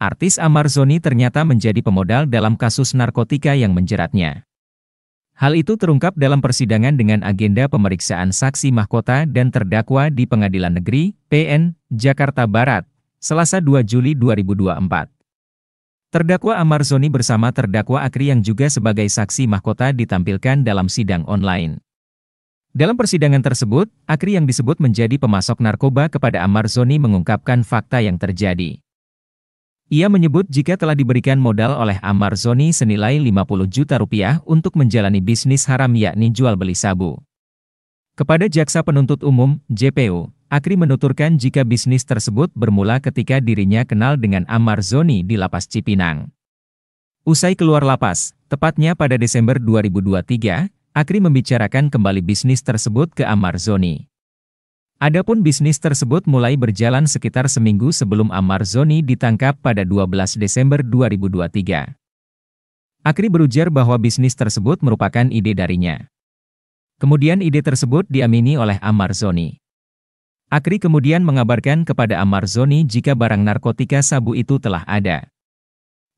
Artis Amar Zoni ternyata menjadi pemodal dalam kasus narkotika yang menjeratnya. Hal itu terungkap dalam persidangan dengan agenda pemeriksaan saksi mahkota dan terdakwa di Pengadilan Negeri, PN, Jakarta Barat, Selasa 2 Juli 2024. Terdakwa Zoni bersama terdakwa Akri yang juga sebagai saksi mahkota ditampilkan dalam sidang online. Dalam persidangan tersebut, Akri yang disebut menjadi pemasok narkoba kepada Amar Zoni mengungkapkan fakta yang terjadi. Ia menyebut jika telah diberikan modal oleh Amar Zoni senilai 50 juta rupiah untuk menjalani bisnis haram yakni jual beli sabu. Kepada Jaksa Penuntut Umum, JPU, Akri menuturkan jika bisnis tersebut bermula ketika dirinya kenal dengan Amar Zoni di Lapas Cipinang. Usai keluar lapas, tepatnya pada Desember 2023, Akri membicarakan kembali bisnis tersebut ke Amar Zoni. Adapun bisnis tersebut mulai berjalan sekitar seminggu sebelum Ammar Zoni ditangkap pada 12 Desember 2023. Akri berujar bahwa bisnis tersebut merupakan ide darinya. Kemudian ide tersebut diamini oleh Ammar Zoni. Akri kemudian mengabarkan kepada Ammar Zoni jika barang narkotika sabu itu telah ada.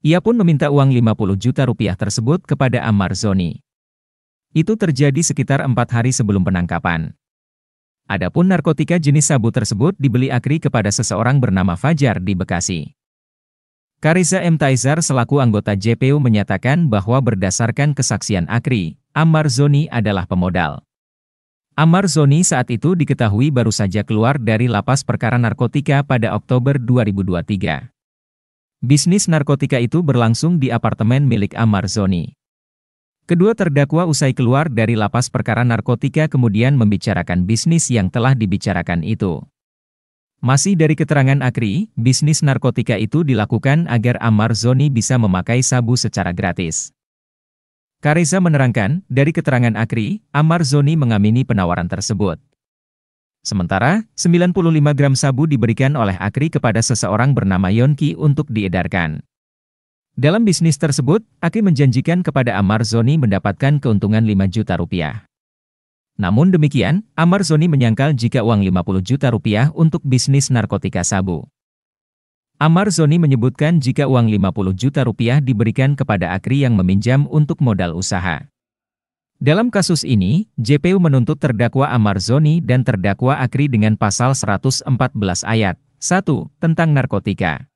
Ia pun meminta uang 50 juta rupiah tersebut kepada Ammar Zoni. Itu terjadi sekitar empat hari sebelum penangkapan. Adapun narkotika jenis sabu tersebut dibeli Akri kepada seseorang bernama Fajar di Bekasi. Kariza M. Taizar selaku anggota JPU menyatakan bahwa berdasarkan kesaksian Akri, Ammar Zoni adalah pemodal. Ammar Zoni saat itu diketahui baru saja keluar dari lapas perkara narkotika pada Oktober 2023. Bisnis narkotika itu berlangsung di apartemen milik Ammar Zoni. Kedua terdakwa usai keluar dari lapas perkara narkotika kemudian membicarakan bisnis yang telah dibicarakan itu. Masih dari keterangan Akri, bisnis narkotika itu dilakukan agar Amar Zoni bisa memakai sabu secara gratis. Kareza menerangkan, dari keterangan Akri, Amar Zoni mengamini penawaran tersebut. Sementara, 95 gram sabu diberikan oleh Akri kepada seseorang bernama Yonki untuk diedarkan. Dalam bisnis tersebut, Aki menjanjikan kepada Amar Zoni mendapatkan keuntungan 5 juta rupiah. Namun demikian, Amar Zoni menyangkal jika uang 50 juta rupiah untuk bisnis narkotika sabu. Amar Zoni menyebutkan jika uang 50 juta rupiah diberikan kepada Akri yang meminjam untuk modal usaha. Dalam kasus ini, JPU menuntut terdakwa Amar Zoni dan terdakwa Akri dengan pasal 114 ayat 1 tentang narkotika.